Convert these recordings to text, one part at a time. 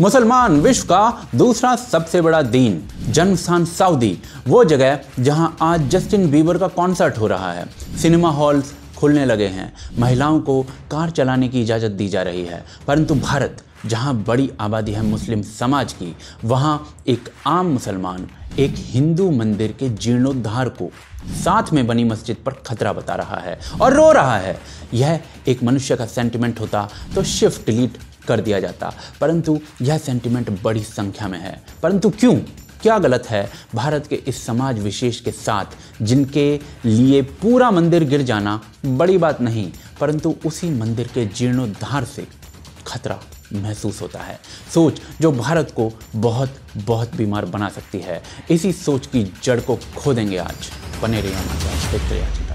मुसलमान विश्व का दूसरा सबसे बड़ा दीन जन्म स्थान सऊदी वो जगह जहां आज जस्टिन बीबर का कॉन्सर्ट हो रहा है सिनेमा हॉल्स खुलने लगे हैं महिलाओं को कार चलाने की इजाज़त दी जा रही है परंतु भारत जहां बड़ी आबादी है मुस्लिम समाज की वहां एक आम मुसलमान एक हिंदू मंदिर के जीर्णोद्धार को साथ में बनी मस्जिद पर खतरा बता रहा है और रो रहा है यह एक मनुष्य का सेंटिमेंट होता तो शिफ्ट डिलीट कर दिया जाता परंतु यह सेंटिमेंट बड़ी संख्या में है परंतु क्यों क्या गलत है भारत के इस समाज विशेष के साथ जिनके लिए पूरा मंदिर गिर जाना बड़ी बात नहीं परंतु उसी मंदिर के जीर्णोद्धार से खतरा महसूस होता है सोच जो भारत को बहुत बहुत बीमार बना सकती है इसी सोच की जड़ को खो देंगे आज बने रहिए हमारे साथ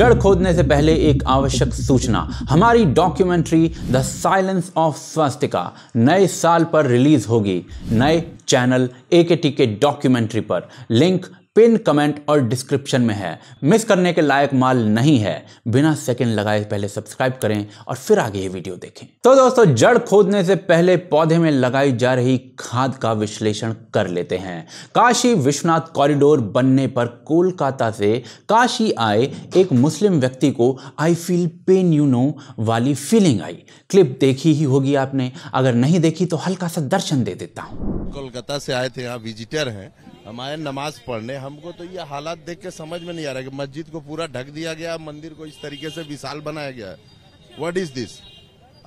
जड़ खोदने से पहले एक आवश्यक सूचना हमारी documentary the silence of Swastika नए साल पर रिलीज होगी नए चैनल ए के टी के डॉक्यूमेंट्री पर लिंक पिन कमेंट और डिस्क्रिप्शन में है मिस करने के लायक माल नहीं है बिना सेकंड लगाए पहले सब्सक्राइब करें और फिर आगे ये वीडियो देखें तो दोस्तों जड़ खोदने से पहले पौधे में लगाई जा रही खाद का विश्लेषण कर लेते हैं काशी विश्वनाथ कॉरिडोर बनने पर कोलकाता से काशी आए एक मुस्लिम व्यक्ति को I feel pain you know वाली फीलिंग आई क्लिप देखी ही होगी आपने अगर नहीं देखी तो हल्का सा दर्शन दे देता हूँ कोलकाता से आए थे यहाँ विजिटर हैं हमारे नमाज पढ़ने हमको तो ये हालात देख के समझ में नहीं आ रहा कि मस्जिद को पूरा ढक दिया गया मंदिर को इस तरीके से विशाल बनाया गया what is this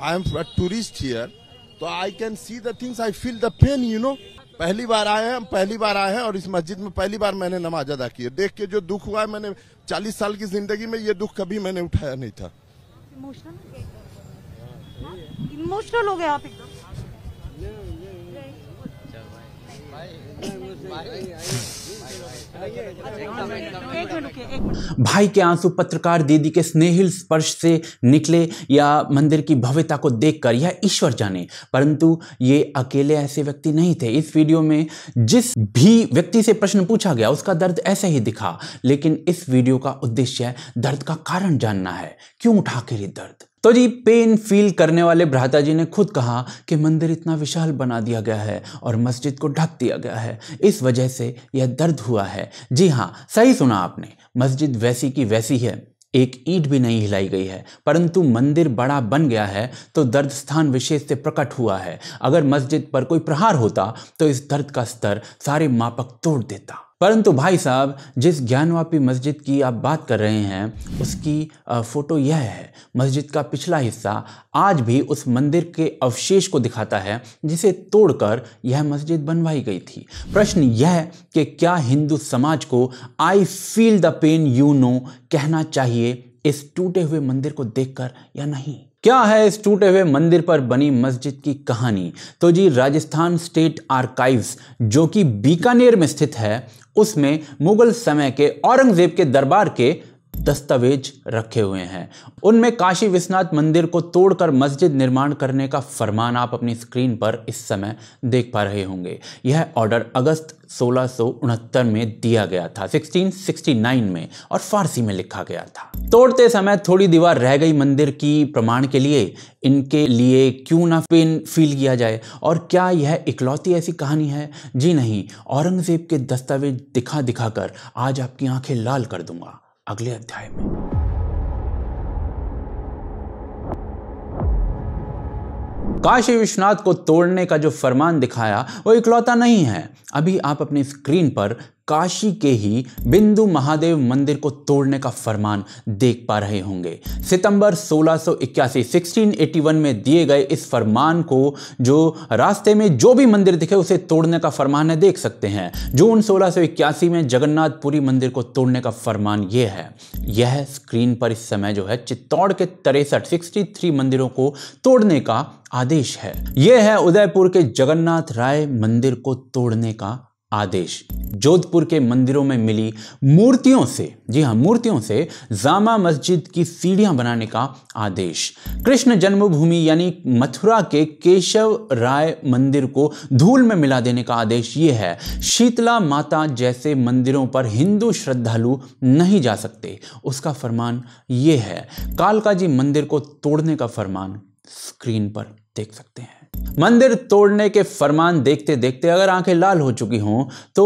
I am tourist here तो I can see the things I feel the pain you know पहली बार आए हैं हम पहली बार आए हैं और इस मस्जिद में पहली बार मैंने नमाज अदा की है देख के जो दुख हुआ है मैंने चालीस साल की जिंदगी में ये दुख कभी मैंने उठाया नहीं था इमोशनल हाँ। हाँ। हो गया आप एकदम भाई के आंसू पत्रकार दीदी के स्नेहिल स्पर्श से निकले या मंदिर की भव्यता को देखकर या ईश्वर जाने परंतु ये अकेले ऐसे व्यक्ति नहीं थे इस वीडियो में जिस भी व्यक्ति से प्रश्न पूछा गया उसका दर्द ऐसे ही दिखा लेकिन इस वीडियो का उद्देश्य दर्द का कारण जानना है क्यों उठा के दर्द तो जी पेन फील करने वाले भ्राता जी ने खुद कहा कि मंदिर इतना विशाल बना दिया गया है और मस्जिद को ढक दिया गया है इस वजह से यह दर्द हुआ है जी हाँ सही सुना आपने मस्जिद वैसी की वैसी है एक ईट भी नहीं हिलाई गई है परंतु मंदिर बड़ा बन गया है तो दर्द स्थान विशेष से प्रकट हुआ है अगर मस्जिद पर कोई प्रहार होता तो इस दर्द का स्तर सारे मापक तोड़ देता परंतु भाई साहब जिस ज्ञानवापी मस्जिद की आप बात कर रहे हैं उसकी फ़ोटो यह है मस्जिद का पिछला हिस्सा आज भी उस मंदिर के अवशेष को दिखाता है जिसे तोड़कर यह मस्जिद बनवाई गई थी प्रश्न यह कि क्या हिंदू समाज को I feel the pain you know कहना चाहिए इस टूटे हुए मंदिर को देखकर या नहीं क्या है इस टूटे हुए मंदिर पर बनी मस्जिद की कहानी तो जी राजस्थान स्टेट आर्काइव्स जो कि बीकानेर में स्थित है उसमें मुगल समय के औरंगजेब के दरबार के दस्तावेज रखे हुए हैं उनमें काशी विश्वनाथ मंदिर को तोड़कर मस्जिद निर्माण करने का फरमान आप अपनी स्क्रीन पर इस समय देख पा रहे होंगे यह ऑर्डर अगस्त सोलह में दिया गया था 1669 में और फारसी में लिखा गया था तोड़ते समय थोड़ी दीवार रह गई मंदिर की प्रमाण के लिए इनके लिए क्यों ना पेन फील किया जाए और क्या यह इकलौती ऐसी कहानी है जी नहीं औरंगजेब के दस्तावेज दिखा दिखा कर आज आपकी आंखें लाल कर दूंगा अगले अध्याय में काशी विश्वनाथ को तोड़ने का जो फरमान दिखाया वो इकलौता नहीं है अभी आप अपनी स्क्रीन पर काशी के ही बिंदु महादेव मंदिर को तोड़ने का फरमान देख पा रहे होंगे सितंबर 1681 1681 में दिए गए इस फरमान को जो रास्ते में जो भी मंदिर दिखे उसे तोड़ने का फरमान है देख सकते हैं जून 1681 में जगन्नाथपुरी मंदिर को तोड़ने का फरमान यह है यह स्क्रीन पर इस समय जो है चित्तौड़ के तिरसठ सिक्सटी मंदिरों को तोड़ने का आदेश है यह है उदयपुर के जगन्नाथ राय मंदिर को तोड़ने का आदेश जोधपुर के मंदिरों में मिली मूर्तियों से जी हाँ मूर्तियों से जामा मस्जिद की सीढ़ियां बनाने का आदेश कृष्ण जन्मभूमि यानी मथुरा के केशव राय मंदिर को धूल में मिला देने का आदेश ये है शीतला माता जैसे मंदिरों पर हिंदू श्रद्धालु नहीं जा सकते उसका फरमान ये है कालका जी मंदिर को तोड़ने का फरमान स्क्रीन पर देख सकते हैं मंदिर तोड़ने के फरमान देखते देखते अगर आंखें लाल हो चुकी हों तो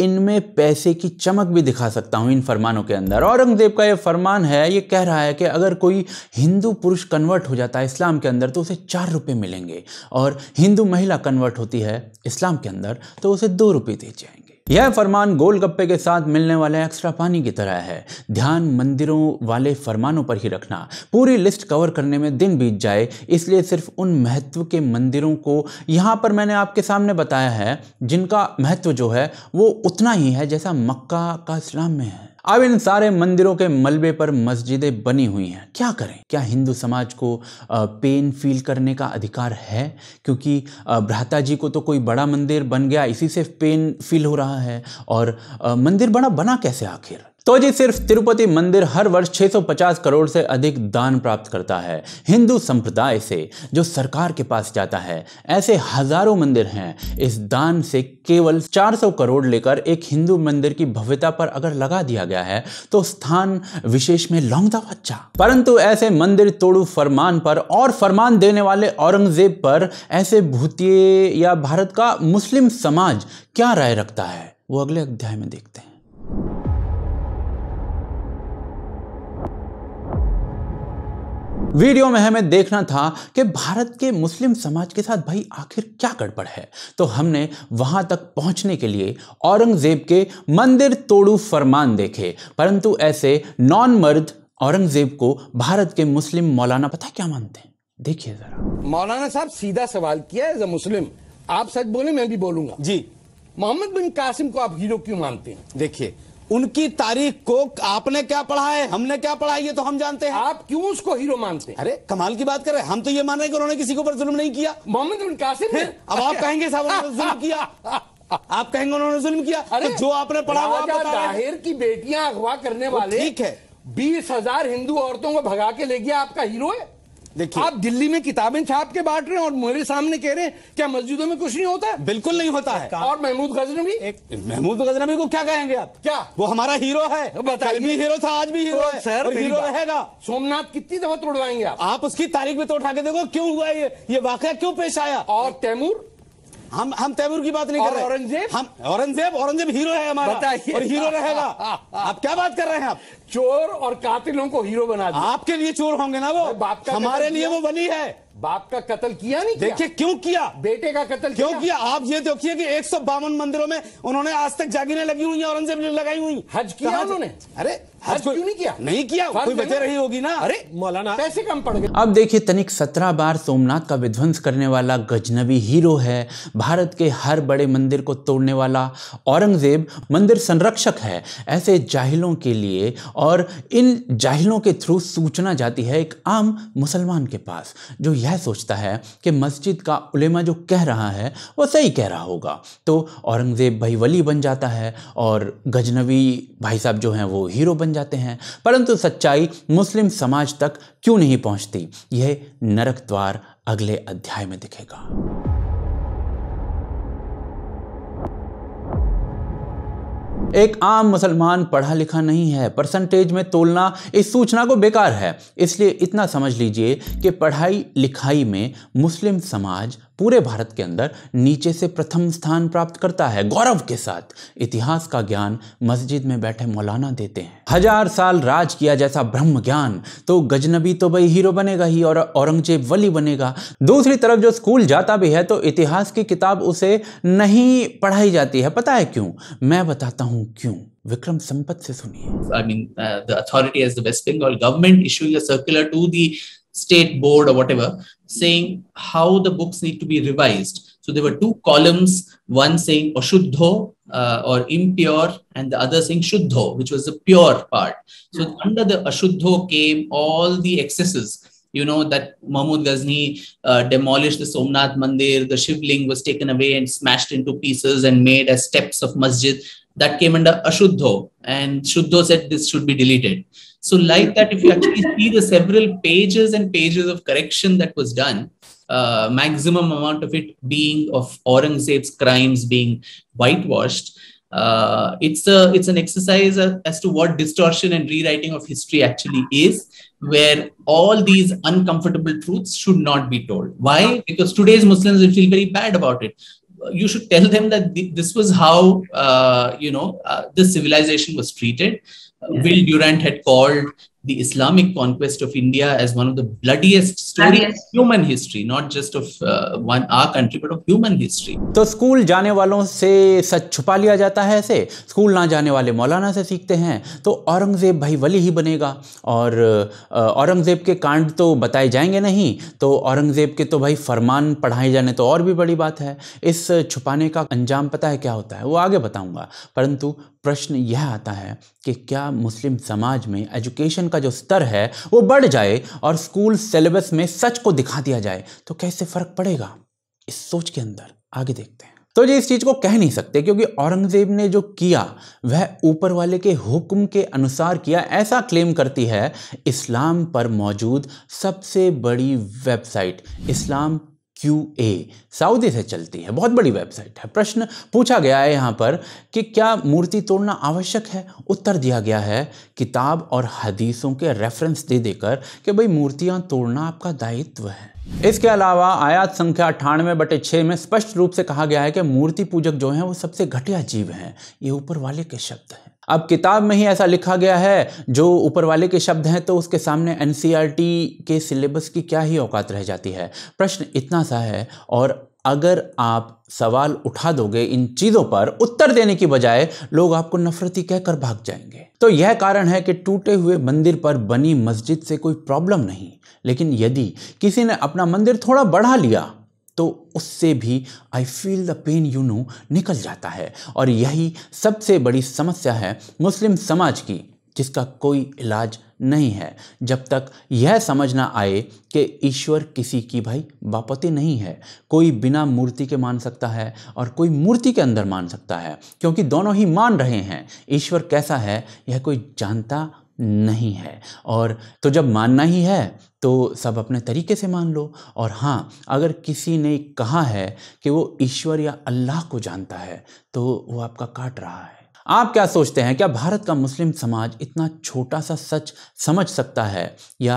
इनमें पैसे की चमक भी दिखा सकता हूं इन फरमानों के अंदर औरंगजेब का ये फरमान है ये कह रहा है कि अगर कोई हिंदू पुरुष कन्वर्ट हो जाता है इस्लाम के अंदर तो उसे चार रुपये मिलेंगे और हिंदू महिला कन्वर्ट होती है इस्लाम के अंदर तो उसे दो रुपये दे जाएंगे यह फरमान गोलगप्पे के साथ मिलने वाले एक्स्ट्रा पानी की तरह है ध्यान मंदिरों वाले फरमानों पर ही रखना पूरी लिस्ट कवर करने में दिन बीत जाए इसलिए सिर्फ उन महत्व के मंदिरों को यहाँ पर मैंने आपके सामने बताया है जिनका महत्व जो है वो उतना ही है जैसा मक्का का इस्लाम में है अब इन सारे मंदिरों के मलबे पर मस्जिदें बनी हुई हैं क्या करें क्या हिंदू समाज को पेन फील करने का अधिकार है क्योंकि भ्राता जी को तो कोई बड़ा मंदिर बन गया इसी से पेन फील हो रहा है और मंदिर बड़ा बना कैसे आखिर तो जी सिर्फ तिरुपति मंदिर हर वर्ष 650 करोड़ से अधिक दान प्राप्त करता है हिंदू संप्रदाय से जो सरकार के पास जाता है ऐसे हजारों मंदिर हैं इस दान से केवल 400 करोड़ लेकर एक हिंदू मंदिर की भव्यता पर अगर लगा दिया गया है तो स्थान विशेष में लौंगदा बच्चा परंतु ऐसे मंदिर तोड़ू फरमान पर और फरमान देने वाले औरंगजेब पर ऐसे भूतीय या भारत का मुस्लिम समाज क्या राय रखता है वो अगले अध्याय में देखते हैं वीडियो में हमें देखना था कि भारत के मुस्लिम समाज के साथ भाई आखिर क्या गड़बड़ है तो हमने वहां तक पहुंचने के लिए औरंगजेब के मंदिर तोड़ू फरमान देखे परंतु ऐसे नॉन मर्द औरंगजेब को भारत के मुस्लिम मौलाना पता क्या मानते हैं देखिए जरा मौलाना साहब सीधा सवाल किया एज अ मुस्लिम आप सच बोले मैं भी बोलूंगा जी मोहम्मद बिन कासिम को आप हीरो क्यों मानते हैं देखिए उनकी तारीख को आपने क्या पढ़ा है हमने क्या पढ़ा है ये तो हम जानते हैं आप क्यों उसको हीरो मानते हैं अरे कमाल की बात कर रहे हैं हम तो ये मान रहे हैं कि उन्होंने किसी के ऊपर जुल्म नहीं किया मोहम्मद बिन कासिम ने अब आप कहेंगे साहब उन्होंने जुल्म किया आप कहेंगे उन्होंने जुल्म किया अरे तो जो आपने पढ़ा हुआ ताहिर की बेटियां अगवा करने वाले ठीक है बीस हजार हिंदू औरतों को भगा के ले गया आपका हीरो है देखिए आप दिल्ली में किताबें छाप के बांट रहे हैं और मेरे सामने कह रहे हैं क्या मस्जिदों में कुछ नहीं होता बिल्कुल नहीं होता है और महमूद गजनबी महमूद गजनबी को क्या कहेंगे आप क्या वो हमारा हीरो है भी हीरो था आज भी हीरो है सर हीरो रहेगा सोमनाथ कितनी दफा तोड़वाएंगे आप उसकी तारीख में तो उठा के देखो क्यों हुआ ये ये वाकया क्यों पेश आया और तैमूर हम हम तैमूर की बात नहीं कर रहे औरंगजेब हम औरंगजेब औरंगजेब हीरो है हमारा बताइए और हीरो रहेगा आप क्या बात कर रहे हैं आप चोर और कातिलों को हीरो बना दिया आपके लिए चोर होंगे ना वो बाप का हमारे लिए वो बनी है बाप का कत्ल किया नहीं देखिए क्यों किया बेटे का कत्ल क्यों किया, किया? आप ये देखिए कि एक मंदिरों में उन्होंने आज तक जागीरें लगी हुई हैं औरंगजेब लगाई हुई हज किया उन्होंने अरे हज क्यों नहीं किया नहीं किया कोई रही होगी ना अरे मौलाना पैसे कम पड़ गए अब देखिए तनिक सत्रह बार सोमनाथ का विध्वंस करने वाला गजनवी हीरो है भारत के हर बड़े मंदिर को तोड़ने वाला औरंगजेब मंदिर संरक्षक है ऐसे जाहिलों के लिए और इन जाहिलों के थ्रू सूचना जाती है एक आम मुसलमान के पास जो यह सोचता है कि मस्जिद का उलेमा जो कह रहा है वो सही कह रहा होगा तो औरंगजेब भाई वली बन जाता है और गजनवी भाई साहब जो हैं वो हीरो बन बन जाते हैं परंतु सच्चाई मुस्लिम समाज तक क्यों नहीं पहुंचती यह नरक द्वार अगले अध्याय में दिखेगा एक आम मुसलमान पढ़ा लिखा नहीं है परसेंटेज में तोलना इस सूचना को बेकार है इसलिए इतना समझ लीजिए कि पढ़ाई लिखाई में मुस्लिम समाज पूरे भारत के अंदर नीचे से प्रथम स्थान प्राप्त करता है गौरव के साथ इतिहास का ज्ञान मस्जिद में बैठे मौलाना देते हैं हजार साल राज किया जैसा ब्रह्म ज्ञान तो गजनबी तो भाई हीरो बनेगा ही और औरंगजेब वली बनेगा दूसरी तरफ जो स्कूल जाता भी है तो इतिहास की किताब उसे नहीं पढ़ाई जाती है पता है क्यों मैं बताता हूँ क्यों विक्रम संपत से सुनिए I mean uh, the authority as the West Bengal government issuing a circular to the state board or whatever saying how the books need to be revised. So there were two columns, one saying Ashuddho uh, or impure, and the other saying Shuddho, which was the pure part. So hmm. under the Ashuddho came all the excesses. You know that Mahmud Ghazni uh, demolished the Somnath Mandir, the Shivling was taken away and smashed into pieces and made as steps of masjid. That came under Ashuddho, and Shuddho said this should be deleted. So, like that, if you actually see the several pages and pages of correction that was done, uh, maximum amount of it being of Aurangzeb's crimes being whitewashed, uh, it's a it's an exercise as to what distortion and rewriting of history actually is where all these uncomfortable truths should not be told why because today's muslims will feel very bad about it you should tell them that th- this was how uh, you know uh, the civilization was treated Will Durant had called the Islamic conquest of India as one of the bloodiest stories of human history, not just of uh, one our country, but of human history. तो school जाने वालों से सच छुपा लिया जाता है ऐसे school ना जाने वाले मौलाना से सीखते हैं तो औरंगज़ेब भाई वली ही बनेगा और औरंगज़ेब के कांड तो बताए जाएंगे नहीं तो औरंगज़ेब के तो भाई फरमान पढ़ाए जाने तो और भी बड़ी बात है इस छुपाने का अंजाम पता है क्या होता है वो आगे बताऊँगा परंतु प्रश्न यह आता है कि क्या मुस्लिम समाज में एजुकेशन का जो स्तर है वो बढ़ जाए और स्कूल सिलेबस में सच को दिखा दिया जाए तो कैसे फ़र्क पड़ेगा इस सोच के अंदर आगे देखते हैं तो ये इस चीज़ को कह नहीं सकते क्योंकि औरंगजेब ने जो किया वह ऊपर वाले के हुक्म के अनुसार किया ऐसा क्लेम करती है इस्लाम पर मौजूद सबसे बड़ी वेबसाइट इस्लाम क्यू ए सऊदी से चलती है बहुत बड़ी वेबसाइट है प्रश्न पूछा गया है यहाँ पर कि क्या मूर्ति तोड़ना आवश्यक है उत्तर दिया गया है किताब और हदीसों के रेफरेंस दे देकर कि भाई मूर्तियाँ तोड़ना आपका दायित्व है इसके अलावा आयात संख्या अट्ठानवे बटे छः में स्पष्ट रूप से कहा गया है कि मूर्ति पूजक जो हैं वो सबसे घटिया जीव हैं ये ऊपर वाले के शब्द हैं अब किताब में ही ऐसा लिखा गया है जो ऊपर वाले के शब्द हैं तो उसके सामने एन e के सिलेबस की क्या ही औकात रह जाती है प्रश्न इतना सा है और अगर आप सवाल उठा दोगे इन चीज़ों पर उत्तर देने की बजाय लोग आपको नफरती कहकर भाग जाएंगे तो यह कारण है कि टूटे हुए मंदिर पर बनी मस्जिद से कोई प्रॉब्लम नहीं लेकिन यदि किसी ने अपना मंदिर थोड़ा बढ़ा लिया तो उससे भी I feel the pain you know निकल जाता है और यही सबसे बड़ी समस्या है मुस्लिम समाज की जिसका कोई इलाज नहीं है जब तक यह समझ ना आए कि ईश्वर किसी की भाई बापते नहीं है कोई बिना मूर्ति के मान सकता है और कोई मूर्ति के अंदर मान सकता है क्योंकि दोनों ही मान रहे हैं ईश्वर कैसा है यह कोई जानता नहीं है और तो जब मानना ही है तो सब अपने तरीके से मान लो और हाँ अगर किसी ने कहा है कि वो ईश्वर या अल्लाह को जानता है तो वो आपका काट रहा है आप क्या सोचते हैं क्या भारत का मुस्लिम समाज इतना छोटा सा सच समझ सकता है या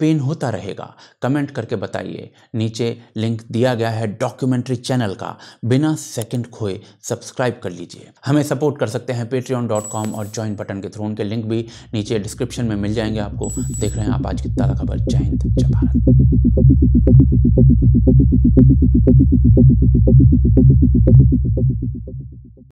पेन होता रहेगा कमेंट करके बताइए नीचे लिंक दिया गया है डॉक्यूमेंट्री चैनल का बिना सेकंड खोए सब्सक्राइब कर लीजिए हमें सपोर्ट कर सकते हैं patreon.com और ज्वाइन बटन के थ्रू उनके लिंक भी नीचे डिस्क्रिप्शन में मिल जाएंगे आपको देख रहे हैं आप आज की ताला खबर जय हिंद जय भारत